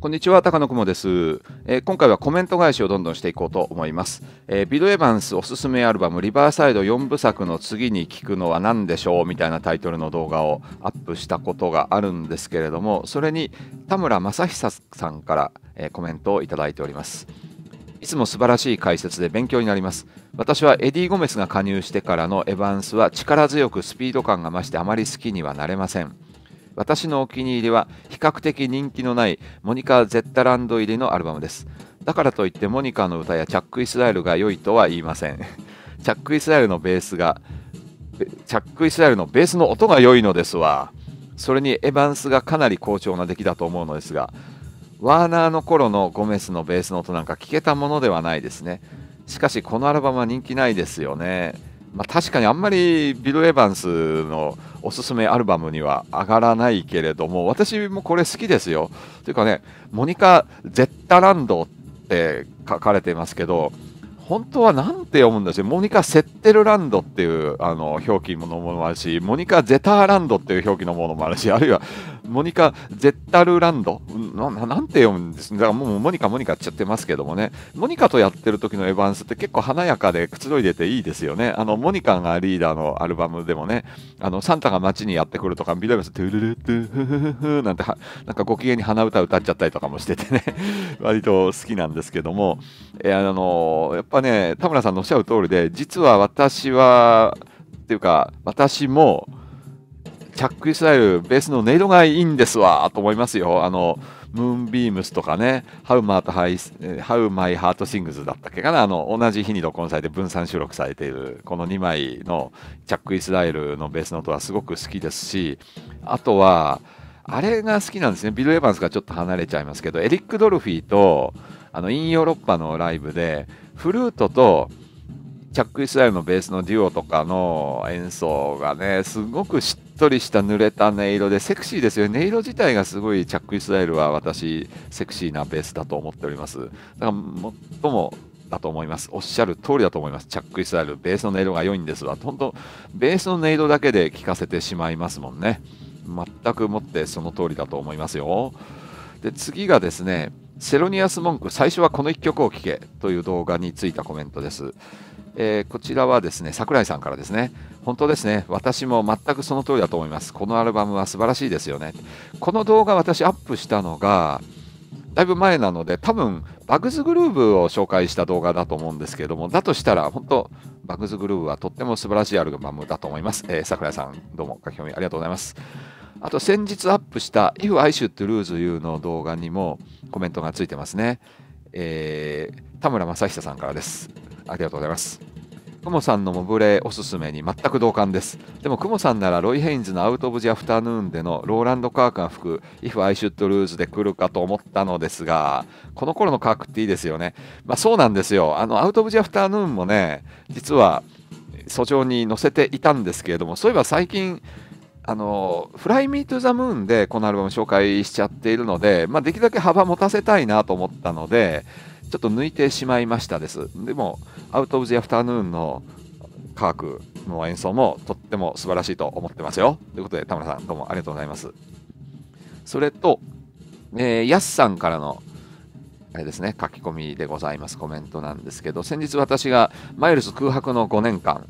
こんにちは、高野雲です、えー、今回はコメント返しをどんどんしていこうと思います。えー、ビド・エヴァンスおすすめアルバム、リバーサイド4部作の次に聞くのは何でしょうみたいなタイトルの動画をアップしたことがあるんですけれども、それに田村正久さんから、えー、コメントをいただいております。いつも素晴らしい解説で勉強になります。私はエディ・ゴメスが加入してからのエヴァンスは力強くスピード感が増してあまり好きにはなれません。私のお気に入りは比較的人気のないモニカ・ゼッタランド入りのアルバムです。だからといってモニカの歌やチャック・イスラエルが良いとは言いません。チャック・イスラエルのベースが、チャック・イスラエルのベースの音が良いのですわ。それにエヴァンスがかなり好調な出来だと思うのですが、ワーナーの頃のゴメスのベースの音なんか聞けたものではないですね。しかしこのアルバムは人気ないですよね。まあ、確かにあんまりビル・エヴァンスのおすすめアルバムには上がらないけれども私もこれ好きですよ。というかねモニカ・ゼッタランドって書かれていますけど本当はなんて読むんだし、モニカ・セッテルランドっていうあの表記のものもあるし、モニカ・ゼターランドっていう表記のものもあるし、あるいはモニカ・ゼッタルランドな、なんて読むんですだからもうモニカ、モニカっちゃってますけどもね、モニカとやってる時のエヴァンスって結構華やかでくつろいでていいですよね。あの、モニカがリーダーのアルバムでもね、あの、サンタが街にやってくるとか、ビデオス、トゥルルトゥフフフなんてなんかご機嫌に鼻歌歌っちゃったりとかもしててね、割と好きなんですけども、えー、あの、やっぱはね、田村さんのおっしゃる通りで、実は私は、っていうか、私も、チャックイスタイル、ベースの音色がいいんですわ、と思いますよ。あの、ムーンビームスとかね、ハウマートハイハウマイハートシングスだったっけかな、あの、同じ日に録音されて分散収録されている、この2枚のチャック・イスラエルのベースの音はすごく好きですし、あとは、あれが好きなんですね、ビル・エヴァンスがちょっと離れちゃいますけど、エリック・ドルフィーと、あの、インヨーロッパのライブで、フルートとチャック・イスラエルのベースのデュオとかの演奏がね、すごくしっとりした濡れた音色でセクシーですよね。音色自体がすごいチャック・イスラエルは私、セクシーなベースだと思っております。だから最もだと思います。おっしゃる通りだと思います。チャック・イスラエル、ベースの音色が良いんですわ。本当ベースの音色だけで聴かせてしまいますもんね。全くもってその通りだと思いますよ。で、次がですね、セロニアス文句、最初はこの1曲を聴けという動画についたコメントです。えー、こちらはですね、桜井さんからですね、本当ですね、私も全くその通りだと思います。このアルバムは素晴らしいですよね。この動画、私アップしたのが、だいぶ前なので、多分バグズグルーブを紹介した動画だと思うんですけれども、だとしたら、本当、バグズグルーブはとっても素晴らしいアルバムだと思います。えー、桜井さん、どうも書き込みありがとうございます。あと先日アップした If I Should Lose You の動画にもコメントがついてますね。えー、田村正久さんからです。ありがとうございます。クモさんのモブレおすすめに全く同感です。でもクモさんならロイ・ヘインズのアウト・オブ・ジ・アフタヌーンでのローランド・カークが吹く If I Should Lose で来るかと思ったのですが、この頃のカークっていいですよね。まあそうなんですよ。あのアウト・オブ・ジ・アフタヌーンもね、実は訴状に載せていたんですけれども、そういえば最近、あの、Fly Me to the Moon でこのアルバム紹介しちゃっているので、まあ、できるだけ幅持たせたいなと思ったので、ちょっと抜いてしまいましたです。でも、アウト・オブ・ザアフターヌーンの科学の演奏もとっても素晴らしいと思ってますよ。ということで、田村さん、どうもありがとうございます。それと、えー、やすさんからのあれですね、書き込みでございます、コメントなんですけど、先日私がマイルス空白の5年間、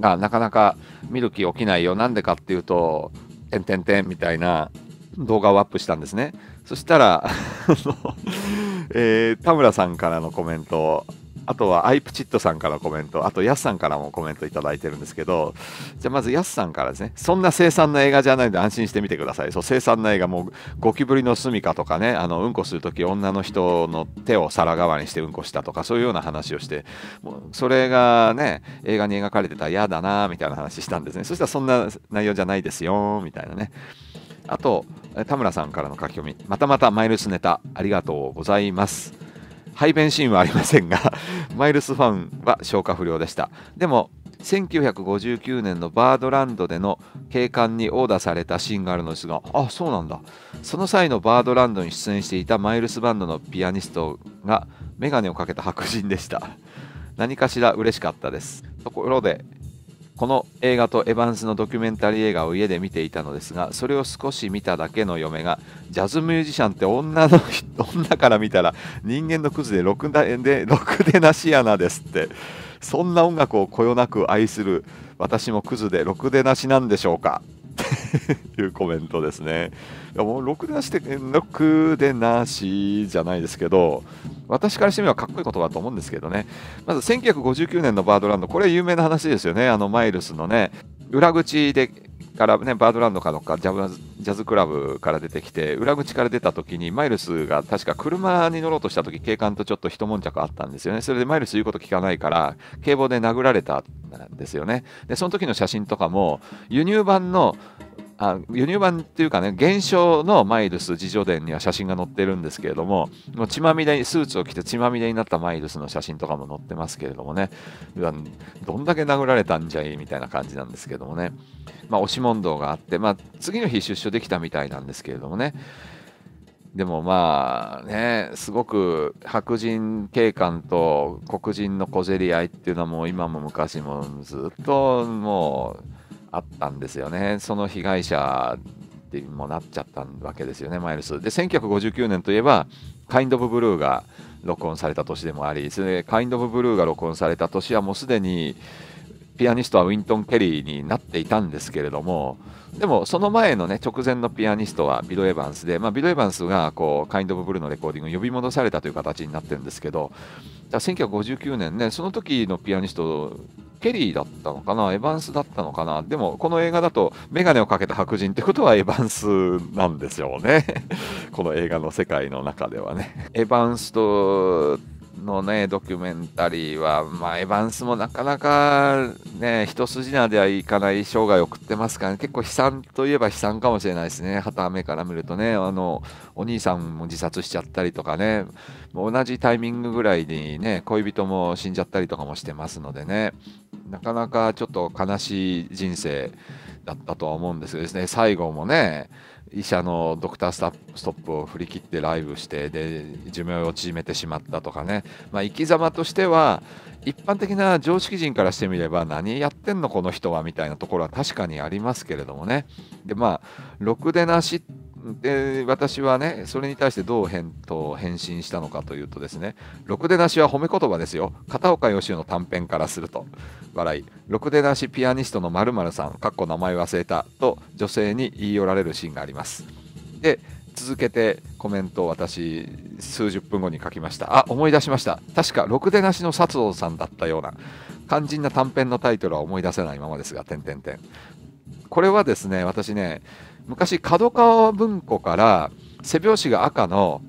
がなかなか見る気起きないよなんでかっていうと「てんてんてん」みたいな動画をアップしたんですねそしたらえー、田村さんからのコメントあとはアイプチットさんからコメント、あとヤスさんからもコメントいただいてるんですけど、じゃあまずヤスさんからですね、そんな凄惨な映画じゃないんで安心してみてください。そう、凄惨な映画、もうゴキブリの住みかとかね、あのうんこするとき女の人の手を皿代わりにしてうんこしたとか、そういうような話をして、もうそれがね、映画に描かれてたら嫌だなみたいな話したんですね。そしたらそんな内容じゃないですよみたいなね。あと、田村さんからの書き込み、またまたマイルスネタ、ありがとうございます。排便シーンはありませんが マイルスファンは消化不良でしたでも1959年のバードランドでの景観にオーダーされたシーンがあるのですがあそうなんだその際のバードランドに出演していたマイルスバンドのピアニストが眼鏡をかけた白人でした何かしら嬉しかったですところでこの映画とエヴァンスのドキュメンタリー映画を家で見ていたのですが、それを少し見ただけの嫁が、ジャズミュージシャンって女の 女から見たら人間のクズでろくででなしやなですって。そんな音楽をこよなく愛する私もクズでろくでなしなんでしょうかいうコメントですね。もう6でなして、でなしじゃないですけど、私からしてみればかっこいい言葉だと思うんですけどね。まず1959年のバードランド、これ有名な話ですよね。あのマイルスのね、裏口でからね、バードランドかのかジャズ、ジャズクラブから出てきて、裏口から出た時に、マイルスが確か車に乗ろうとした時、警官とちょっと一悶着あったんですよね。それでマイルス言うこと聞かないから、警棒で殴られたんですよね。で、その時の写真とかも、輸入版のあ輸入版っていうかね、現象のマイルス自叙伝には写真が載ってるんですけれども、もう血まみれに、スーツを着て血まみれになったマイルスの写真とかも載ってますけれどもね、どんだけ殴られたんじゃいみたいな感じなんですけどもね、まあ、押し問答があって、まあ、次の日出所できたみたいなんですけれどもね、でもまあね、すごく白人警官と黒人の小競り合いっていうのはもう今も昔もずっともう、あったんですよね。その被害者でもなっちゃったわけですよね、マイルス。で、1959年といえば、カインド・オブ・ブルーが録音された年でもあり、それカインド・オブ・ブルーが録音された年はもうすでに、ピアニストはウィントン・ケリーになっていたんですけれどもでもその前のね直前のピアニストはビド・エヴァンスで、まあ、ビド・エヴァンスがこうカインド・オブ・ブルーのレコーディング呼び戻されたという形になってるんですけど1959年ねその時のピアニストケリーだったのかなエヴァンスだったのかなでもこの映画だと眼鏡をかけた白人ってことはエヴァンスなんですよね この映画の世界の中ではねエヴァンスとのね、ドキュメンタリーは、まあ、エヴァンスもなかなかね、一筋縄ではいかない生涯を送ってますから、ね、結構悲惨といえば悲惨かもしれないですね。旗目から見るとね、あの、お兄さんも自殺しちゃったりとかね、同じタイミングぐらいにね、恋人も死んじゃったりとかもしてますのでね、なかなかちょっと悲しい人生だったとは思うんですけどですね、最後もね、医者のドクターストップを振り切ってライブしてで寿命を縮めてしまったとかね、まあ、生き様としては一般的な常識人からしてみれば何やってんのこの人はみたいなところは確かにありますけれどもねでまあろくでなしってで私はねそれに対してどう返答返信したのかというとですね「ろくでなしは褒め言葉ですよ片岡義雄の短編からすると」笑い「ろくでなしピアニストの〇〇さん」かっこ名前忘れたと女性に言い寄られるシーンがありますで続けてコメントを私数十分後に書きましたあ思い出しました確かろくでなしの佐藤さんだったような肝心な短編のタイトルは思い出せないままですが点々点これはですね私ね昔角川文庫から背表紙が赤の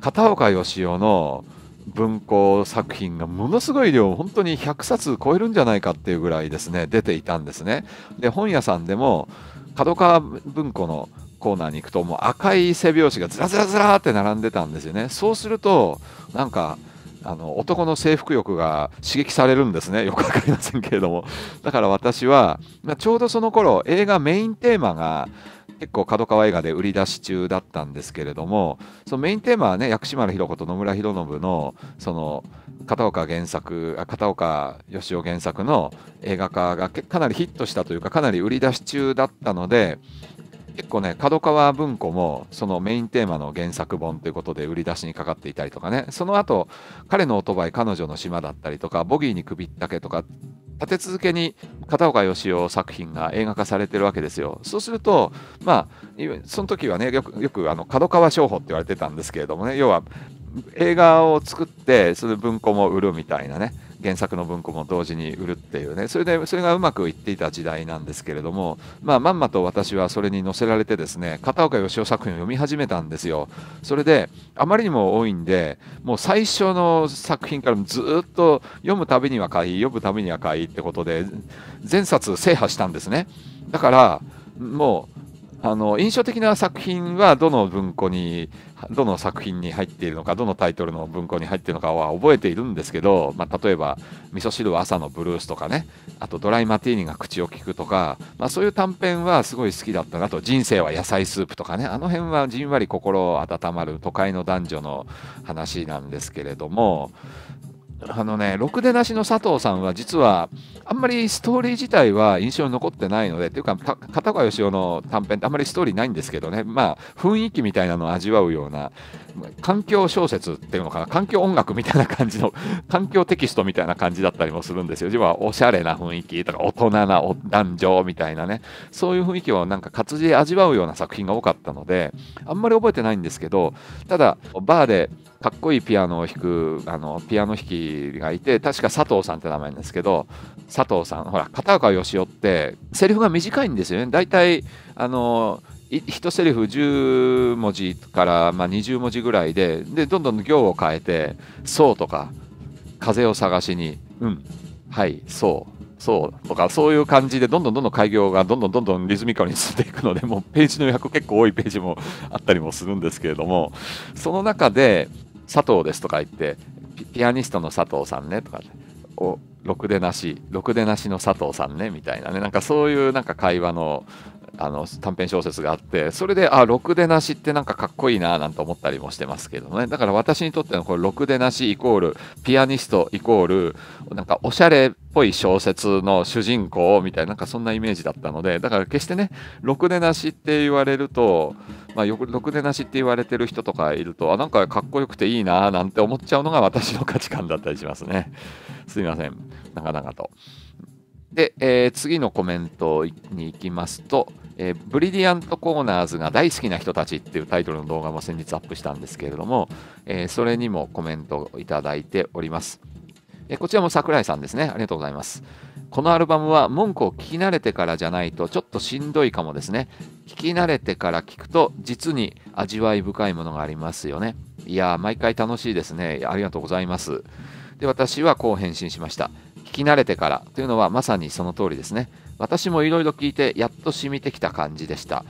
片岡義雄の文庫作品がものすごい量本当に100冊超えるんじゃないかっていうぐらいですね出ていたんですねで本屋さんでも角川文庫のコーナーに行くともう赤い背表紙がずらずらずらって並んでたんですよねそうするとなんかあの男の征服欲が刺激されるんですねよく分かりませんけれどもだから私は、まあ、ちょうどその頃映画メインテーマが結構角川映画で売り出し中だったんですけれどもそのメインテーマはね薬師丸ひろ子と野村弘信のその片岡原作片岡義雄原作の映画化がかなりヒットしたというかかなり売り出し中だったので結構ね角川文庫もそのメインテーマの原作本ということで売り出しにかかっていたりとかねその後彼のオートバイ彼女の島だったりとかボギーに首ったけとか立て続けに片岡義雄作品が映画化されてるわけですよ。そうすると、まあ、その時はねよくよくあの角川商法って言われてたんですけれどもね要は映画を作ってその文庫も売るみたいなね原作の文庫も同時に売るっていうねそれでそれがうまくいっていた時代なんですけれども、まあ、まんまと私はそれに載せられてですね片岡義雄作品を読み始めたんですよそれであまりにも多いんでもう最初の作品からずっと読むたびには買い読むたびには買いってことで前冊制覇したんですねだからもうあの印象的な作品はどの文庫にどの作品に入っているのかどのタイトルの文庫に入っているのかは覚えているんですけど、まあ、例えば「味噌汁は朝のブルース」とかねあと「ドライマティーニが口を利く」とか、まあ、そういう短編はすごい好きだったなと「人生は野菜スープ」とかねあの辺はじんわり心温まる都会の男女の話なんですけれどもあのね、ろくでなしの佐藤さんは実はあんまりストーリー自体は印象に残ってないので、というか、片岡義雄の短編ってあんまりストーリーないんですけどね、まあ、雰囲気みたいなのを味わうような、環境小説っていうのかな、環境音楽みたいな感じの、環境テキストみたいな感じだったりもするんですよ。実はおしゃれな雰囲気とか、大人な男女みたいなね、そういう雰囲気をなんか活字で味わうような作品が多かったので、あんまり覚えてないんですけど、ただ、バーで、かっこいいピアノを弾くあのピアノ弾きがいて確か佐藤さんって名前なんですけど佐藤さんほら片岡義雄ってセリフが短いんですよね大体あの一セリフ10文字から、まあ、20文字ぐらいででどんどん行を変えて「そう」とか「風を探しに」「うん」「はい」「そう」そうとかそういう感じでどんどんどんどん開業がどんどんどんどんリズミカルに進んでいくのでもうページの予約結構多いページもあったりもするんですけれどもその中で佐藤ですとか言ってピアニストの佐藤さんねとかおろくでなしろくでなしの佐藤さんねみたいなねなんかそういうなんか会話のあの短編小説があってそれであろくでなしってなんかかっこいいななんて思ったりもしてますけどねだから私にとってのこれろくでなしイコールピアニストイコールなんかおしゃれっぽい小説の主人公みたいななんかそんなイメージだったのでだから決してねろくでなしって言われるとまあ、よくろくでなしって言われてる人とかいるとあなんかかっこよくていいななんて思っちゃうのが私の価値観だったりしますねすいませんなかなかと。で、えー、次のコメントに行きますと、えー、ブリリアントコーナーズが大好きな人たちっていうタイトルの動画も先日アップしたんですけれども、えー、それにもコメントをいただいております。えこちらも桜井さんですね。ありがとうございます。このアルバムは文句を聞き慣れてからじゃないとちょっとしんどいかもですね。聞き慣れてから聞くと実に味わい深いものがありますよね。いや毎回楽しいですね。ありがとうございます。で、私はこう返信しました。聞き慣れてからというのはまさにその通りですね。私もいろいろ聞いて、やっと染みてきた感じでした。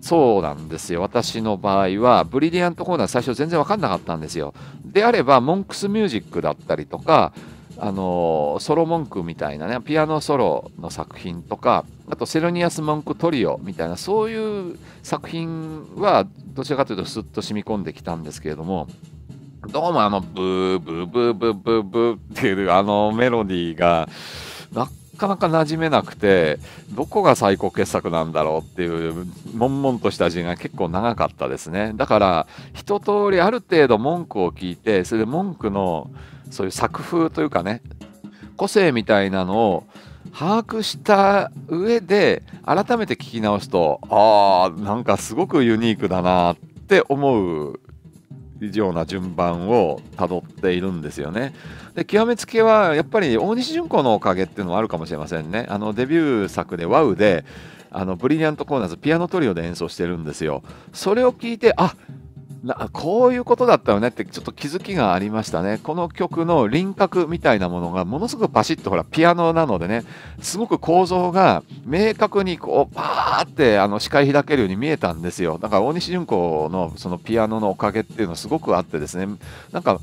そうなんですよ。私の場合は、ブリリアントコーナー最初全然わかんなかったんですよ。であれば、モンクスミュージックだったりとか、あのソロモンクみたいなね、ピアノソロの作品とか、あとセロニアス・モンクトリオみたいな、そういう作品は、どちらかというとスッと染み込んできたんですけれども、どうもあの、ブーブーブーブーブーブーっていうあのメロディーが、かなか馴染めなくて、どこが最高傑作なんだろうっていう、悶々とした字が結構長かったですね。だから、一通りある程度文句を聞いて、それで文句の、そういう作風というかね、個性みたいなのを把握した上で、改めて聞き直すと、ああ、なんかすごくユニークだなって思うような順番をたどっているんですよね。で極めつけはやっぱり大西純子のおかげっていうのもあるかもしれませんね。あのデビュー作で「ワウであのブリリアントコーナーズピアノトリオで演奏してるんですよ。それを聞いてあなこういうことだったよねってちょっと気づきがありましたねこの曲の輪郭みたいなものがものすごくパシッとほらピアノなのでねすごく構造が明確にこうパーってあの視界開けるように見えたんですよだから大西純子のそのピアノのおかげっていうのはすごくあってですねなんか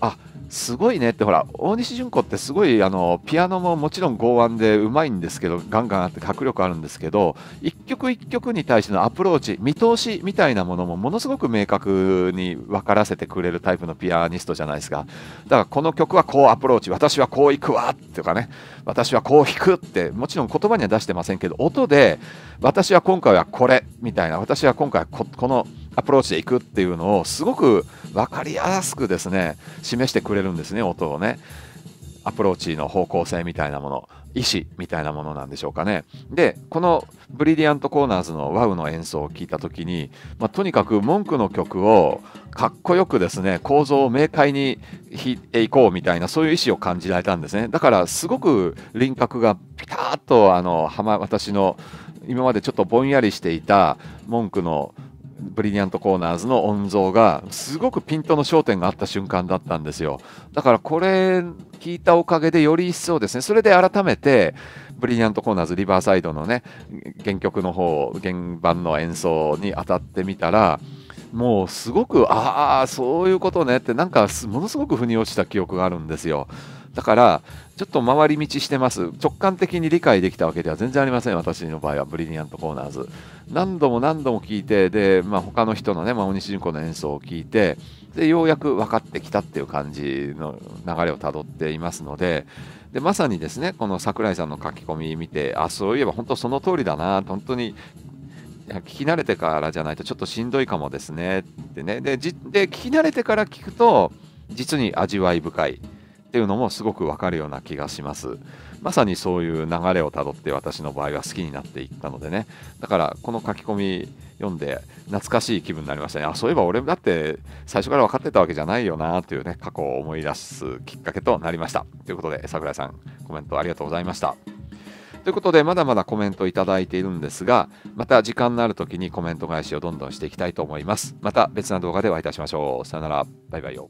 あすごいねってほら大西純子ってすごいあのピアノももちろん剛腕でうまいんですけどガンガンあって迫力あるんですけど一曲一曲に対してのアプローチ見通しみたいなものもものすごく明確に分からせてくれるタイプのピアニストじゃないですかだからこの曲はこうアプローチ私はこういくわとかね私はこう弾くってもちろん言葉には出してませんけど音で私は今回はこれみたいな私は今回はこのアプローチでいくっていうのをすごく分かりやすくですね示してくれるんですね音をねアプローチの方向性みたいなもの意思みたいなものなんでしょうかねでこのブリリアントコーナーズの WOW の演奏を聞いた時に、まあ、とにかく文句の曲をかっこよくですね構造を明快に弾いていこうみたいなそういう意思を感じられたんですねだからすごく輪郭がピタッとあの私の今までちょっとぼんやりしていた文句のブリリアントコーナーズの音像がすごくピントの焦点があった瞬間だったんですよだからこれ聞いたおかげでより一層ですねそれで改めてブリリアントコーナーズリバーサイドのね原曲の方原版の演奏に当たってみたらもうすごくああそういうことねってなんかものすごく腑に落ちた記憶があるんですよだからちょっと回り道してます直感的に理解できたわけでは全然ありません私の場合はブリリアントコーナーズ何度も何度も聞いてで、まあ、他の人のね、まあ、大西純子の演奏を聞いてでようやく分かってきたっていう感じの流れをたどっていますのででまさにですねこの桜井さんの書き込み見てあそういえば本当その通りだな本当に聞き慣れてからじゃないとちょっとしんどいかもですねってねで聞き慣れてから聞くと実に味わい深い。っていうのもすごくわかるような気がしますまさにそういう流れをたどって私の場合は好きになっていったのでねだからこの書き込み読んで懐かしい気分になりましたねあそういえば俺だって最初から分かってたわけじゃないよなというね過去を思い出すきっかけとなりましたということで桜井さんコメントありがとうございましたということで、まだまだコメントいただいているんですが、また時間のある時にコメント返しをどんどんしていきたいと思います。また別な動画でお会いいたしましょう。さよなら。バイバイよ。